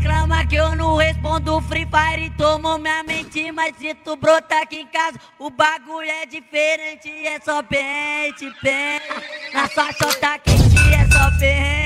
reclama que eu não respondo Free Fire tomou minha mente Mas se tu brotar aqui em casa O bagulho é diferente É só pente, pente Na sua chota quente é só pente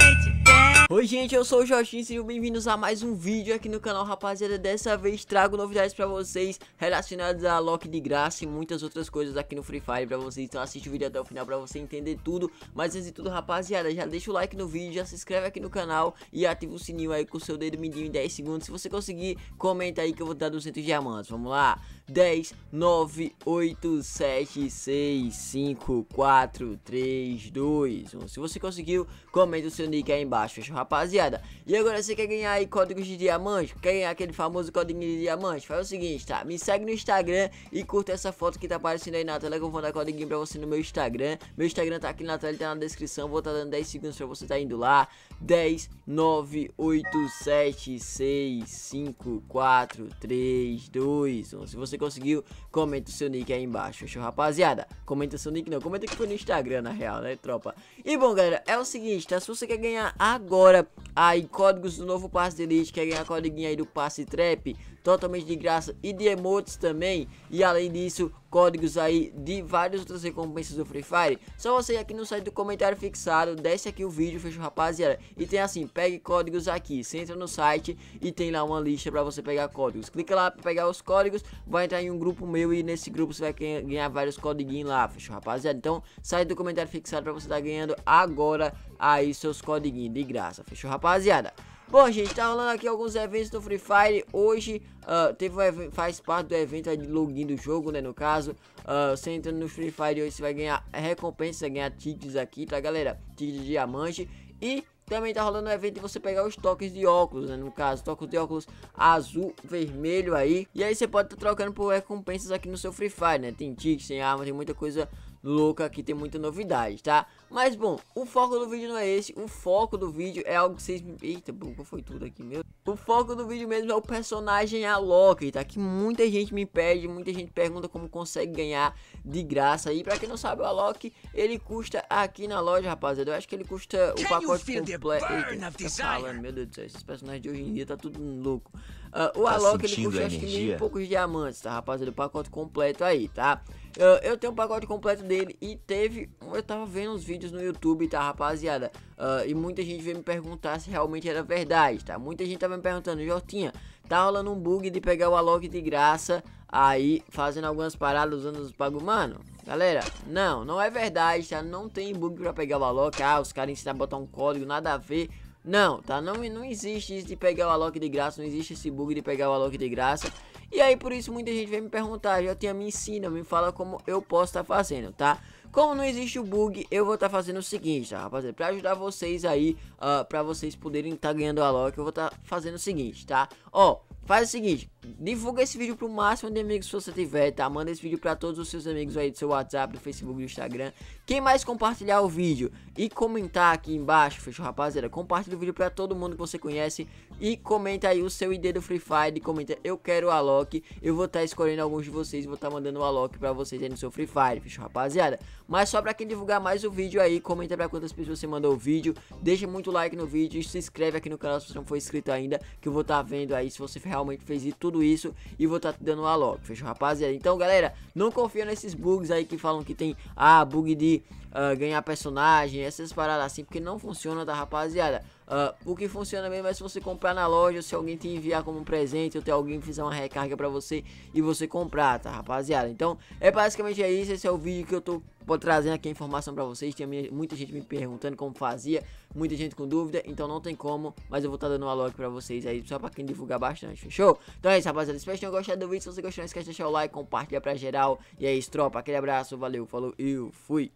Oi gente, eu sou o Jorginho, sejam bem-vindos a mais um vídeo aqui no canal rapaziada Dessa vez trago novidades pra vocês relacionadas a Loki de graça e muitas outras coisas aqui no Free Fire pra vocês Então assiste o vídeo até o final pra você entender tudo Mas antes de tudo rapaziada, já deixa o like no vídeo, já se inscreve aqui no canal e ativa o sininho aí com o seu dedo mindinho em 10 segundos Se você conseguir, comenta aí que eu vou dar 200 diamantes, vamos lá 10, 9, 8, 7, 6, 5, 4, 3, 2, 1 Se você conseguiu, comenta o seu nick aí embaixo, fechou? rapaziada. E agora você quer ganhar aí códigos de diamante? Quer ganhar aquele famoso código de diamante? Faz o seguinte, tá? Me segue no Instagram e curta essa foto que tá aparecendo aí na tela que eu vou dar código pra você no meu Instagram. Meu Instagram tá aqui na tela tá na descrição. Vou estar tá dando 10 segundos pra você tá indo lá. 10, 9, 8, 7, 6, 5, 4, 3, 2, 1. Se você conseguiu, comenta o seu nick aí embaixo, fechou, rapaziada? Comenta seu nick não, comenta que foi no Instagram, na real, né, tropa? E bom, galera, é o seguinte, tá? Se você quer ganhar agora agora aí códigos do novo passe de elite, quer ganhar codiguinho aí do passe trap, totalmente de graça e de emotes também. E além disso, códigos aí de várias outras recompensas do Free Fire. Só você aqui no site do comentário fixado, desce aqui o vídeo, fechou rapaziada? E tem assim, pegue códigos aqui, você entra no site e tem lá uma lista pra você pegar códigos. Clica lá pra pegar os códigos, vai entrar em um grupo meu e nesse grupo você vai ganhar vários codiguinhos lá, fechou rapaziada? Então, sai do comentário fixado pra você estar tá ganhando agora aí seus codiguinhos de graça, fechou rapaziada? Bom, gente, tá rolando aqui alguns eventos do Free Fire. Hoje uh, teve um evento, faz parte do evento de login do jogo, né? No caso, uh, você entrando no Free Fire hoje, você vai ganhar recompensa, vai ganhar tickets aqui, tá, galera? Tickets de diamante. E também tá rolando um evento de você pegar os toques de óculos, né? No caso, toques de óculos azul, vermelho aí. E aí você pode estar tá trocando por recompensas aqui no seu Free Fire, né? Tem tickets, tem arma, tem muita coisa louca que tem muita novidade, tá? Mas bom, o foco do vídeo não é esse, o foco do vídeo é algo que vocês... Eita, bugou foi tudo aqui, meu. O foco do vídeo mesmo é o personagem Alok, tá? Que muita gente me pede, muita gente pergunta como consegue ganhar de graça. E pra quem não sabe, o Alok, ele custa aqui na loja, rapaziada. Eu acho que ele custa o pacote completo. Eita, tá falando, meu Deus do céu, esses personagens de hoje em dia tá tudo louco. Uh, o tá Alok, ele custa acho que nem poucos diamantes, tá, rapaziada? O pacote completo aí, tá? Uh, eu tenho o pacote completo dele e teve. Eu tava vendo os vídeos no YouTube, tá, rapaziada? Uh, e muita gente veio me perguntar se realmente era verdade, tá? Muita gente tava me perguntando, Jotinha, tá rolando um bug de pegar o Alok de graça aí, fazendo algumas paradas usando os pagos. Mano, galera, não, não é verdade, tá? Não tem bug pra pegar o Alok. Ah, os caras ensinam a botar um código, nada a ver. Não, tá? Não, não existe isso de pegar o Alok de graça, não existe esse bug de pegar o Alok de graça. E aí, por isso, muita gente vem me perguntar, já tinha me ensina, me fala como eu posso estar tá fazendo, tá? Como não existe o bug, eu vou estar tá fazendo o seguinte, tá, rapaziada? Pra ajudar vocês aí, uh, pra vocês poderem estar tá ganhando o Alok, eu vou estar tá fazendo o seguinte, tá? Ó, Faz o seguinte, divulga esse vídeo pro máximo de amigos que você tiver, tá? Manda esse vídeo para todos os seus amigos aí do seu WhatsApp, do Facebook, do Instagram. Quem mais compartilhar o vídeo e comentar aqui embaixo, fechou, rapaziada? Compartilha o vídeo para todo mundo que você conhece e comenta aí o seu ID do Free Fire, comenta eu quero o Alok. Eu vou estar tá escolhendo alguns de vocês, e vou estar tá mandando o Alok para vocês aí no seu Free Fire, fechou, rapaziada? Mas só para quem divulgar mais o vídeo aí, comenta para quantas pessoas você mandou o vídeo, deixa muito like no vídeo e se inscreve aqui no canal se você não for inscrito ainda, que eu vou estar tá vendo aí se você ferrar realmente fez tudo isso e vou estar tá dando a logo, fechou rapaziada? Então galera, não confia nesses bugs aí que falam que tem, ah, bug de uh, ganhar personagem, essas paradas assim, porque não funciona, tá rapaziada? Uh, o que funciona mesmo é se você comprar na loja, se alguém te enviar como um presente, ou ter alguém fizer uma recarga para você e você comprar, tá, rapaziada? Então, é basicamente é isso. Esse é o vídeo que eu tô trazendo aqui a informação para vocês. Tinha muita gente me perguntando como fazia, muita gente com dúvida, então não tem como, mas eu vou estar tá dando uma log para vocês aí, só para quem divulgar bastante, fechou? Então é isso, rapaziada. Espero que tenham gostado do vídeo. Se você gostou, não esquece de deixar o like, compartilhar pra geral. E é isso, tropa. Aquele abraço, valeu, falou, eu fui.